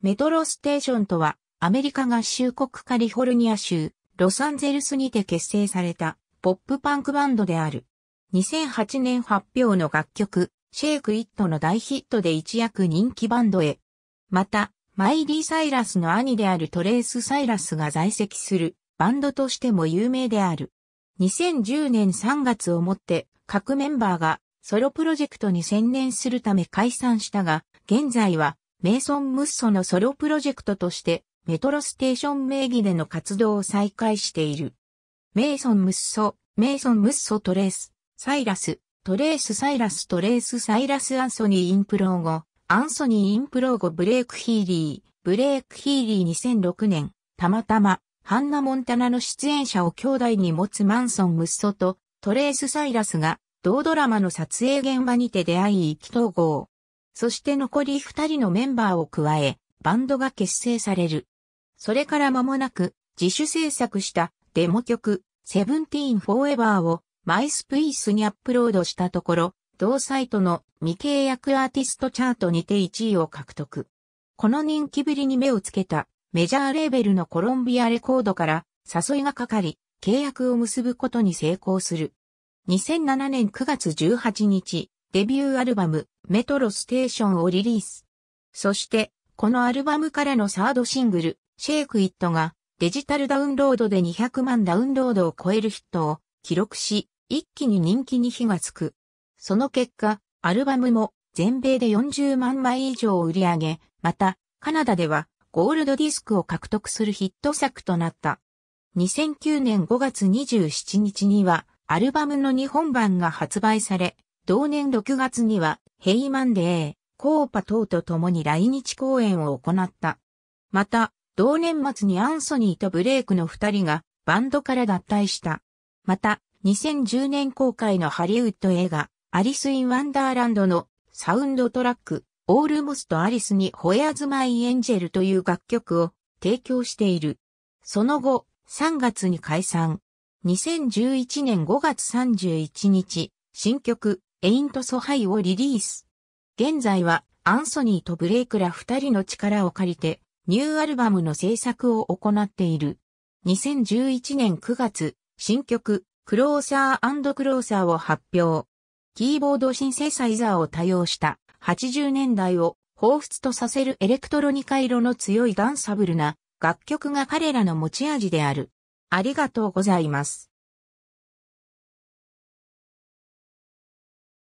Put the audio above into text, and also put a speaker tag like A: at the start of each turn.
A: メトロステーションとは、アメリカ合衆国カリフォルニア州、ロサンゼルスにて結成された、ポップパンクバンドである。2008年発表の楽曲、シェイク・イットの大ヒットで一躍人気バンドへ。また、マイリー・サイラスの兄であるトレース・サイラスが在籍するバンドとしても有名である。2010年3月をもって各メンバーがソロプロジェクトに専念するため解散したが、現在はメイソン・ムッソのソロプロジェクトとして、メトロステーション名義での活動を再開している。メイソン・ムッソ、メイソン・ムッソ・トレース、サイラス、トレース・サイラス・トレース・サイラス・アンソニー・インプローゴ、アンソニー・インプローゴ・ブレイク・ヒーリー、ブレイク・ヒーリー2006年、たまたま、ハンナ・モンタナの出演者を兄弟に持つマンソン・ムッソと、トレース・サイラスが、同ドラマの撮影現場にて出会い意気投合。そして残り二人のメンバーを加え、バンドが結成される。それから間もなく、自主制作したデモ曲、セブンティーンフォーエバーをマイスプイスにアップロードしたところ、同サイトの未契約アーティストチャートにて1位を獲得。この人気ぶりに目をつけたメジャーレーベルのコロンビアレコードから誘いがかかり、契約を結ぶことに成功する。2007年9月18日、デビューアルバム、メトロステーションをリリース。そして、このアルバムからのサードシングル、シェイクイットがデジタルダウンロードで200万ダウンロードを超えるヒットを記録し、一気に人気に火がつく。その結果、アルバムも全米で40万枚以上を売り上げ、また、カナダではゴールドディスクを獲得するヒット作となった。2009年5月27日には、アルバムの日本版が発売され、同年6月にはヘイマンデー、コーパ等と共に来日公演を行った。また、同年末にアンソニーとブレイクの二人がバンドから脱退した。また、2010年公開のハリウッド映画、アリス・イン・ワンダーランドのサウンドトラック、オールモスとアリスにホエアズマイ・エンジェルという楽曲を提供している。その後、3月に解散。2011年5月31日、新曲、エイント・ソハイをリリース。現在はアンソニーとブレイクら二人の力を借りてニューアルバムの制作を行っている。2011年9月、新曲、クローサークローサーを発表。キーボードシンセサイザーを多用した80年代を彷彿とさせるエレクトロニカ色の強いダンサブルな楽曲が彼らの持ち味である。ありがとうございます。